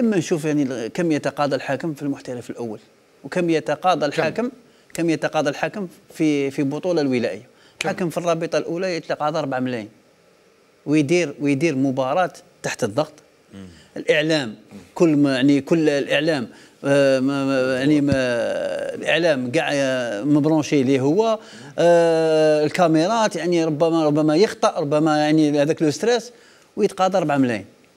لما نشوف يعني كم يتقاضى الحاكم في المحترف الاول وكم يتقاضى الحاكم كم, يتقاضى الحاكم في في بطوله الولائيه حاكم في الرابطه الاولى يتقاضى 4 ملايين ويدير ويدير مباراه تحت الضغط الاعلام كل ما يعني كل الاعلام آه، ما يعني ما الاعلام كاع آه، مبرونشي اللي هو آه، الكاميرات يعني ربما ربما يخطا ربما يعني هذاك لو ستريس ويتقاضى 4 ملايين